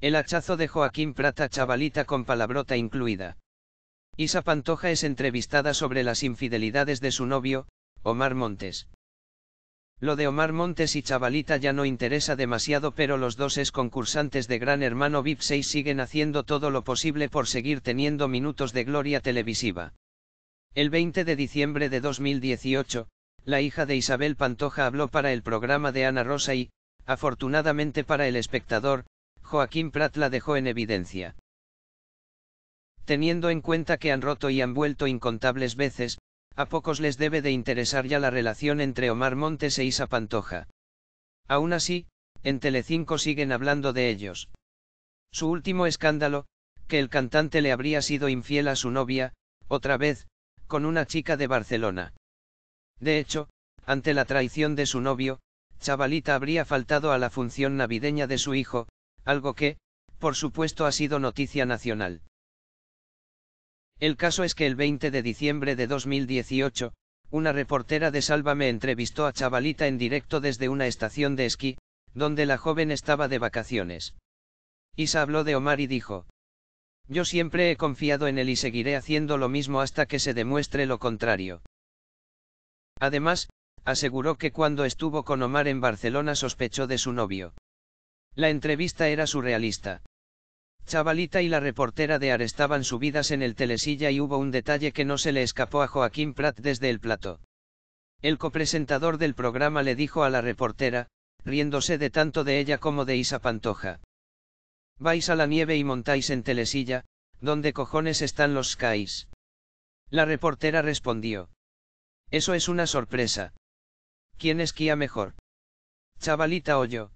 El hachazo de Joaquín Prata Chavalita con palabrota incluida. Isa Pantoja es entrevistada sobre las infidelidades de su novio, Omar Montes. Lo de Omar Montes y Chavalita ya no interesa demasiado, pero los dos ex concursantes de Gran Hermano VIP 6 siguen haciendo todo lo posible por seguir teniendo minutos de gloria televisiva. El 20 de diciembre de 2018, la hija de Isabel Pantoja habló para el programa de Ana Rosa y, afortunadamente para el espectador, Joaquín Prat la dejó en evidencia. Teniendo en cuenta que han roto y han vuelto incontables veces, a pocos les debe de interesar ya la relación entre Omar Montes e Isa Pantoja. Aún así, en Telecinco siguen hablando de ellos. Su último escándalo, que el cantante le habría sido infiel a su novia, otra vez, con una chica de Barcelona. De hecho, ante la traición de su novio, Chavalita habría faltado a la función navideña de su hijo, algo que, por supuesto, ha sido noticia nacional. El caso es que el 20 de diciembre de 2018, una reportera de Sálvame entrevistó a Chavalita en directo desde una estación de esquí, donde la joven estaba de vacaciones. Isa habló de Omar y dijo, Yo siempre he confiado en él y seguiré haciendo lo mismo hasta que se demuestre lo contrario. Además, aseguró que cuando estuvo con Omar en Barcelona sospechó de su novio. La entrevista era surrealista. Chavalita y la reportera de estaban subidas en el telesilla y hubo un detalle que no se le escapó a Joaquín Pratt desde el plato. El copresentador del programa le dijo a la reportera, riéndose de tanto de ella como de Isa Pantoja. Vais a la nieve y montáis en telesilla, donde cojones están los skies? La reportera respondió. Eso es una sorpresa. ¿Quién esquía mejor? Chavalita o yo.